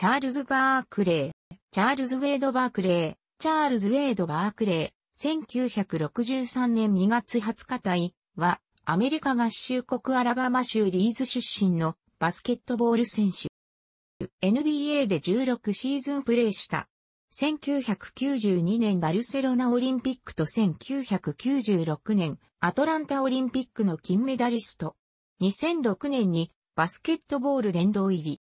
チャールズ・バークレー、チャールズ・ウェイド・バークレー、チャールズ・ウェイド・バークレー、1963年2月20日隊は、アメリカ合衆国アラバマ州リーズ出身のバスケットボール選手。NBA で16シーズンプレーした。1992年バルセロナオリンピックと1996年アトランタオリンピックの金メダリスト。2006年にバスケットボール殿堂入り。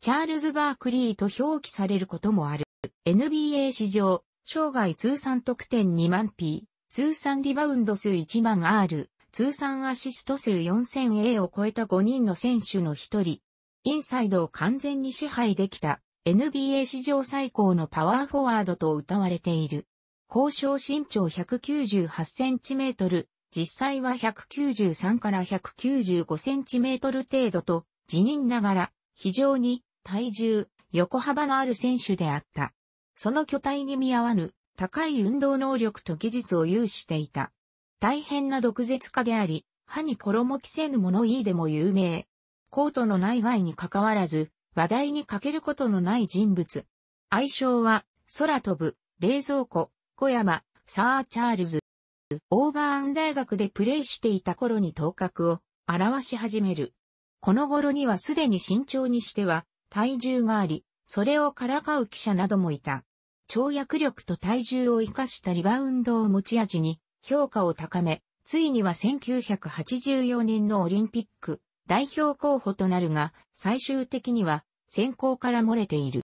チャールズ・バークリーと表記されることもある。NBA 史上、生涯通算得点2万 P、通算リバウンド数1万 R、通算アシスト数 4000A を超えた5人の選手の一人。インサイドを完全に支配できた NBA 史上最高のパワーフォワードと謳われている。交渉身長 198cm、実際は193から 195cm 程度と、辞任ながら非常に体重、横幅のある選手であった。その巨体に見合わぬ高い運動能力と技術を有していた。大変な毒舌家であり、歯に衣着せぬ物言いでも有名。コートの内外に関わらず、話題に欠けることのない人物。愛称は、空飛ぶ、冷蔵庫、小山、サー・チャールズ。オーバーン大学でプレーしていた頃に頭角を表し始める。この頃にはすでに身長にしては体重があり、それをからかう記者などもいた。跳躍力と体重を活かしたリバウンドを持ち味に評価を高め、ついには1984年のオリンピック代表候補となるが、最終的には選考から漏れている。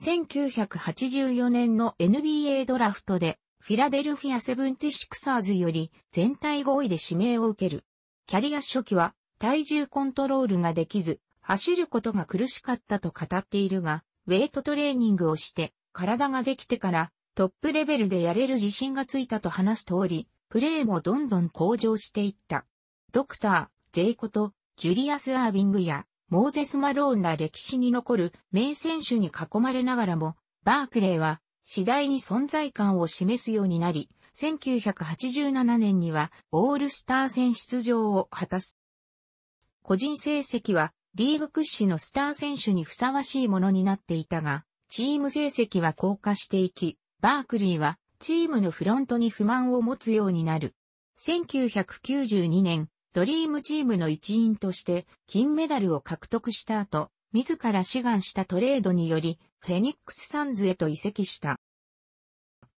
1984年の NBA ドラフトでフィラデルフィアセブンティシクサーズより全体5位で指名を受ける。キャリア初期は体重コントロールができず、走ることが苦しかったと語っているが、ウェイトトレーニングをして、体ができてから、トップレベルでやれる自信がついたと話す通り、プレーもどんどん向上していった。ドクター、ジェイコと、ジュリアス・アービングや、モーゼス・マローンら歴史に残る名選手に囲まれながらも、バークレーは次第に存在感を示すようになり、1987年にはオールスター戦出場を果たす。個人成績はリーグ屈指のスター選手にふさわしいものになっていたが、チーム成績は降下していき、バークリーはチームのフロントに不満を持つようになる。1992年、ドリームチームの一員として金メダルを獲得した後、自ら志願したトレードにより、フェニックスサンズへと移籍した。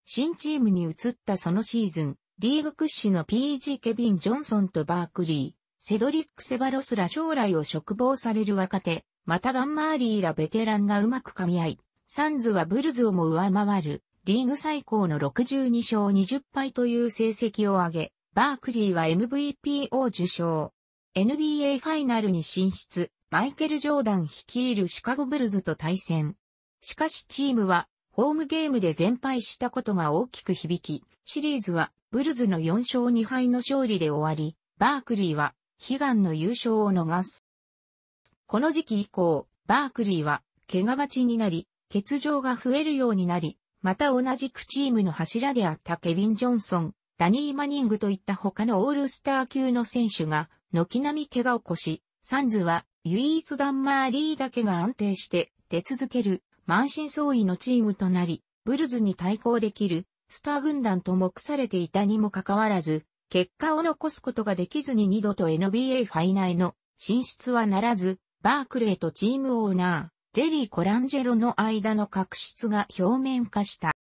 新チームに移ったそのシーズン、リーグ屈指の PG ケビン・ジョンソンとバークリー、セドリック・セバロスら将来を嘱望される若手、またガンマーリーらベテランがうまく噛み合い、サンズはブルズをも上回る、リーグ最高の62勝20敗という成績を上げ、バークリーは MVP を受賞。NBA ファイナルに進出、マイケル・ジョーダン率いるシカゴブルズと対戦。しかしチームは、ホームゲームで全敗したことが大きく響き、シリーズはブルズの4勝2敗の勝利で終わり、バークリーは悲願の優勝を逃す。この時期以降、バークリーは、怪我がちになり、欠場が増えるようになり、また同じくチームの柱であったケビン・ジョンソン、ダニー・マニングといった他のオールスター級の選手が、軒並み怪我を起こし、サンズは唯一ダンマーリーだけが安定して出続ける満身創痍のチームとなり、ブルズに対抗できるスター軍団と目されていたにもかかわらず、結果を残すことができずに二度と NBA ファイナへの進出はならず、バークレーとチームオーナー、ジェリー・コランジェロの間の確執が表面化した。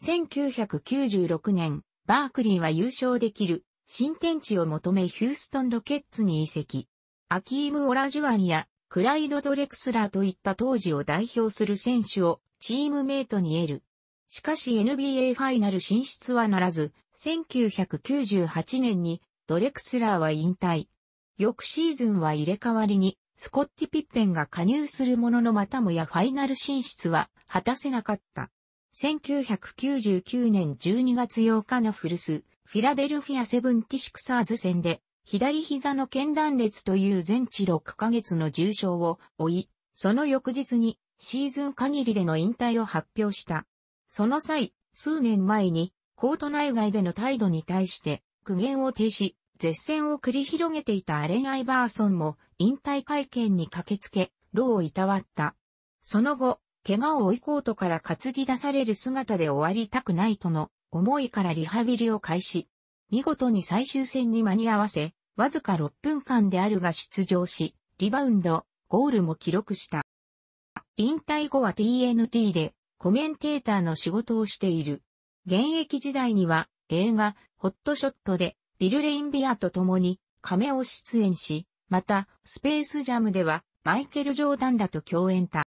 1996年、バークリーは優勝できる新天地を求めヒューストンロケッツに移籍。アキーム・オラジュアンやクライド・ドレクスラーといった当時を代表する選手をチームメイトに得る。しかし NBA ファイナル進出はならず、1998年にドレクスラーは引退。翌シーズンは入れ替わりにスコッティ・ピッペンが加入するもののまたもやファイナル進出は果たせなかった。1999年12月8日の古巣、フィラデルフィアセブンティシクサーズ戦で、左膝の剣断裂という全治6ヶ月の重傷を負い、その翌日にシーズン限りでの引退を発表した。その際、数年前にコート内外での態度に対して苦言を呈し、絶戦を繰り広げていたアレン・アイバーソンも引退会見に駆けつけ、労をいたわった。その後、怪我を追いコートから担ぎ出される姿で終わりたくないとの思いからリハビリを開始。見事に最終戦に間に合わせ、わずか6分間であるが出場し、リバウンド、ゴールも記録した。引退後は TNT でコメンテーターの仕事をしている。現役時代には映画、ホットショットでビル・レインビアと共に亀を出演し、また、スペースジャムではマイケル・ジョーダンだと共演た。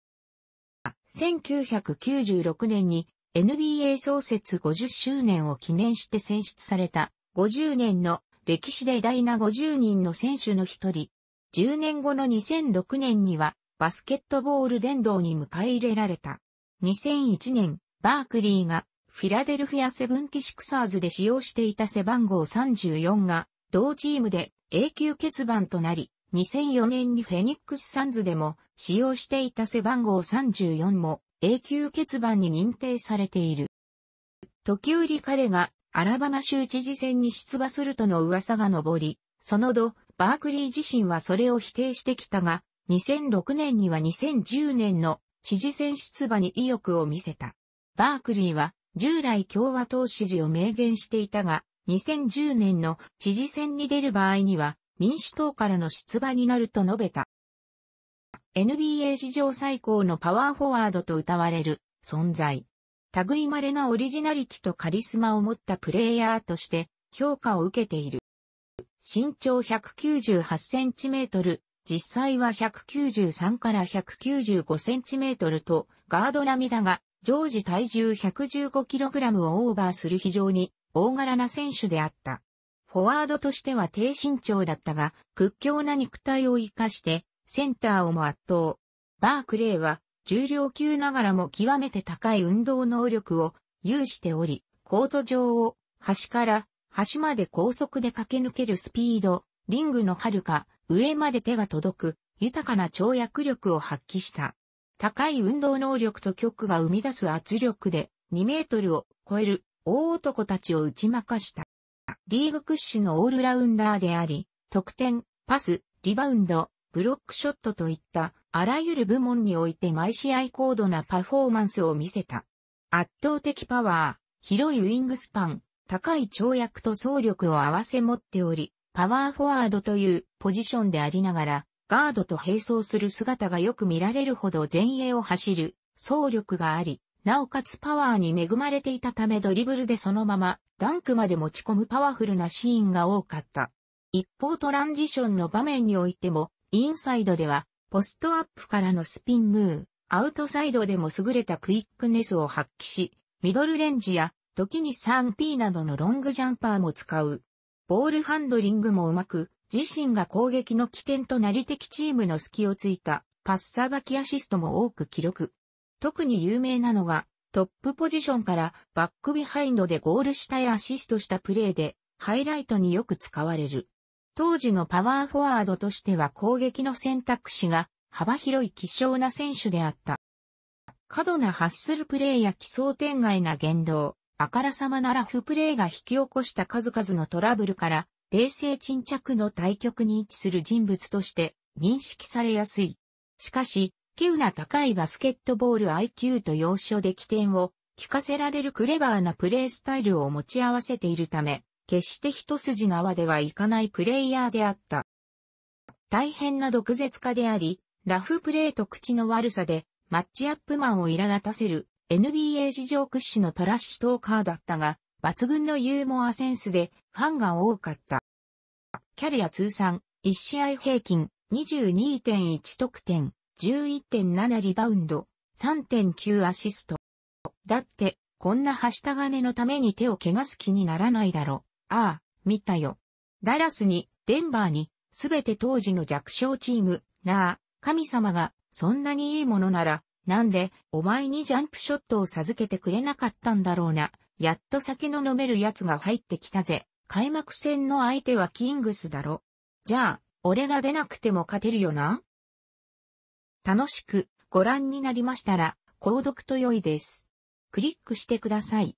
1996年に NBA 創設50周年を記念して選出された50年の歴史で偉大な50人の選手の一人。10年後の2006年にはバスケットボール殿堂に迎え入れられた。2001年、バークリーがフィラデルフィアセブンティシクサーズで使用していた背番号34が、同チームで永久欠番となり、2004年にフェニックスサンズでも使用していた背番号34も永久欠番に認定されている。時折彼がアラバマ州知事選に出馬するとの噂が上り、その後、バークリー自身はそれを否定してきたが、2006年には2010年の知事選出馬に意欲を見せた。バークリーは従来共和党支持を明言していたが、2010年の知事選に出る場合には民主党からの出馬になると述べた。NBA 史上最高のパワーフォワードと歌われる存在。類まれなオリジナリティとカリスマを持ったプレイヤーとして評価を受けている。身長198センチメートル、実際は193から195センチメートルとガード並みだが常時体重 115kg をオーバーする非常に大柄な選手であった。フォワードとしては低身長だったが、屈強な肉体を活かして、センターをも圧倒。バークレーは、重量級ながらも極めて高い運動能力を有しており、コート上を端から端まで高速で駆け抜けるスピード、リングの遥か上まで手が届く豊かな跳躍力を発揮した。高い運動能力と極が生み出す圧力で2メートルを超える大男たちを打ち負かした。リーグ屈指のオールラウンダーであり、得点、パス、リバウンド、ブロックショットといったあらゆる部門において毎試合高度なパフォーマンスを見せた。圧倒的パワー、広いウィングスパン、高い跳躍と走力を合わせ持っており、パワーフォワードというポジションでありながら、ガードと並走する姿がよく見られるほど前衛を走る、走力があり、なおかつパワーに恵まれていたためドリブルでそのままダンクまで持ち込むパワフルなシーンが多かった。一方トランジションの場面においても、インサイドでは、ポストアップからのスピンムー、アウトサイドでも優れたクイックネスを発揮し、ミドルレンジや、時に 3P などのロングジャンパーも使う。ボールハンドリングもうまく、自身が攻撃の起点となり敵チームの隙をついたパスさばきアシストも多く記録。特に有名なのが、トップポジションからバックビハインドでゴール下へアシストしたプレーで、ハイライトによく使われる。当時のパワーフォワードとしては攻撃の選択肢が幅広い希少な選手であった。過度なハッスルプレーや奇想天外な言動、あからさまなラフプレーが引き起こした数々のトラブルから冷静沈着の対局に位置する人物として認識されやすい。しかし、稀有な高いバスケットボール IQ と要所で起点を聞かせられるクレバーなプレースタイルを持ち合わせているため、決して一筋縄ではいかないプレイヤーであった。大変な毒舌家であり、ラフプレーと口の悪さで、マッチアップマンを苛立たせる NBA 事情屈指のトラッシュトーカーだったが、抜群のユーモアセンスでファンが多かった。キャリア通算、1試合平均、22.1得点、11.7リバウンド、3.9アシスト。だって、こんなはした金のために手を怪我す気にならないだろ。ああ、見たよ。ダラスに、デンバーに、すべて当時の弱小チーム、なあ、神様が、そんなにいいものなら、なんで、お前にジャンプショットを授けてくれなかったんだろうな。やっと酒の飲める奴が入ってきたぜ。開幕戦の相手はキングスだろ。じゃあ、俺が出なくても勝てるよな楽しくご覧になりましたら、購読と良いです。クリックしてください。